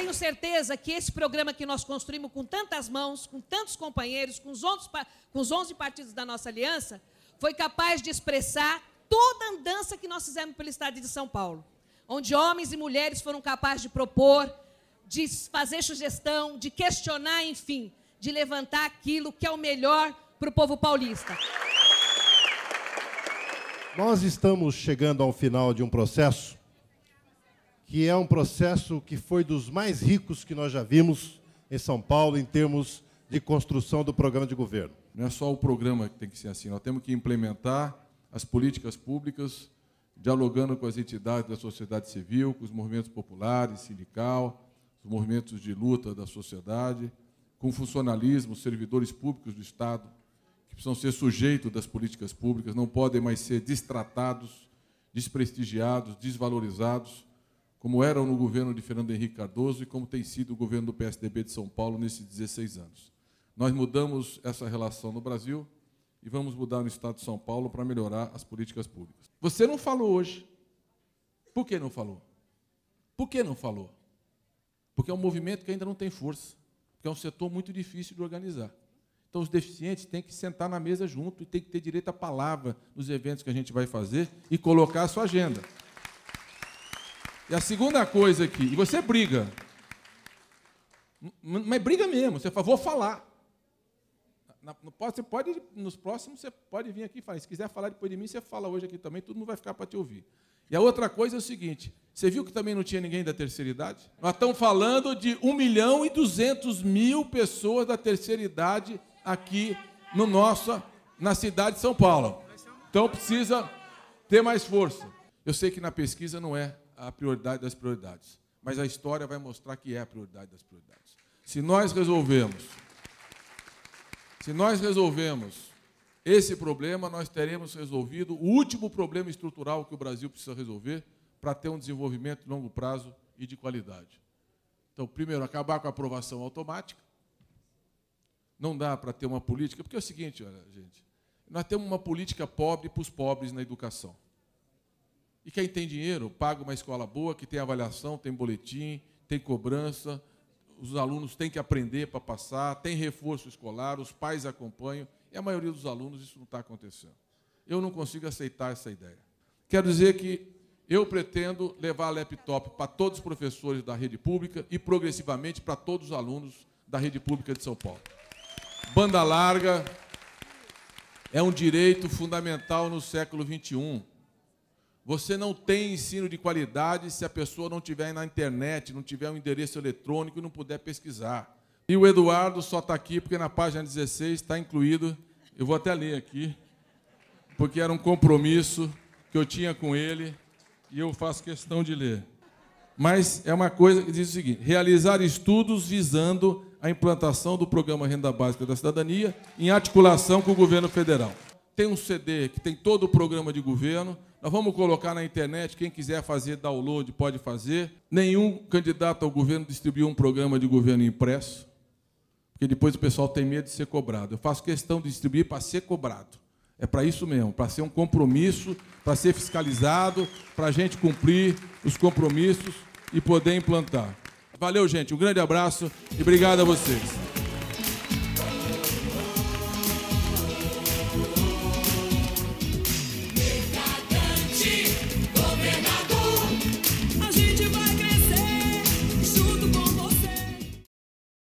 tenho certeza que esse programa que nós construímos com tantas mãos, com tantos companheiros, com os, outros, com os 11 partidos da nossa aliança, foi capaz de expressar toda a andança que nós fizemos pelo Estado de São Paulo, onde homens e mulheres foram capazes de propor, de fazer sugestão, de questionar, enfim, de levantar aquilo que é o melhor para o povo paulista. Nós estamos chegando ao final de um processo que é um processo que foi dos mais ricos que nós já vimos em São Paulo em termos de construção do programa de governo. Não é só o programa que tem que ser assim, nós temos que implementar as políticas públicas dialogando com as entidades da sociedade civil, com os movimentos populares, sindical, os movimentos de luta da sociedade, com o funcionalismo, os servidores públicos do Estado, que precisam ser sujeitos das políticas públicas, não podem mais ser distratados, desprestigiados, desvalorizados como eram no governo de Fernando Henrique Cardoso e como tem sido o governo do PSDB de São Paulo nesses 16 anos. Nós mudamos essa relação no Brasil e vamos mudar no Estado de São Paulo para melhorar as políticas públicas. Você não falou hoje. Por que não falou? Por que não falou? Porque é um movimento que ainda não tem força, porque é um setor muito difícil de organizar. Então, os deficientes têm que sentar na mesa junto e têm que ter direito à palavra nos eventos que a gente vai fazer e colocar a sua agenda. E a segunda coisa aqui, e você briga. Mas briga mesmo, você é fala, vou falar. Na, no, você pode, nos próximos, você pode vir aqui e falar. Se quiser falar depois de mim, você fala hoje aqui também, tudo não vai ficar para te ouvir. E a outra coisa é o seguinte: você viu que também não tinha ninguém da terceira idade? Nós estamos falando de 1 milhão e 200 mil pessoas da terceira idade aqui no nosso, na cidade de São Paulo. Então precisa ter mais força. Eu sei que na pesquisa não é a prioridade das prioridades. Mas a história vai mostrar que é a prioridade das prioridades. Se nós resolvemos, se nós resolvemos esse problema, nós teremos resolvido o último problema estrutural que o Brasil precisa resolver para ter um desenvolvimento de longo prazo e de qualidade. Então, primeiro, acabar com a aprovação automática. Não dá para ter uma política, porque é o seguinte, olha, gente, nós temos uma política pobre para os pobres na educação. E quem tem dinheiro paga uma escola boa, que tem avaliação, tem boletim, tem cobrança, os alunos têm que aprender para passar, tem reforço escolar, os pais acompanham, e a maioria dos alunos isso não está acontecendo. Eu não consigo aceitar essa ideia. Quero dizer que eu pretendo levar laptop para todos os professores da rede pública e progressivamente para todos os alunos da rede pública de São Paulo. Banda larga é um direito fundamental no século XXI. Você não tem ensino de qualidade se a pessoa não tiver na internet, não tiver um endereço eletrônico e não puder pesquisar. E o Eduardo só está aqui porque na página 16 está incluído, eu vou até ler aqui, porque era um compromisso que eu tinha com ele e eu faço questão de ler. Mas é uma coisa que diz o seguinte: realizar estudos visando a implantação do programa Renda Básica da Cidadania em articulação com o governo federal. Tem um CD que tem todo o programa de governo, nós vamos colocar na internet, quem quiser fazer download pode fazer. Nenhum candidato ao governo distribuiu um programa de governo impresso, porque depois o pessoal tem medo de ser cobrado. Eu faço questão de distribuir para ser cobrado. É para isso mesmo, para ser um compromisso, para ser fiscalizado, para a gente cumprir os compromissos e poder implantar. Valeu, gente. Um grande abraço e obrigado a vocês.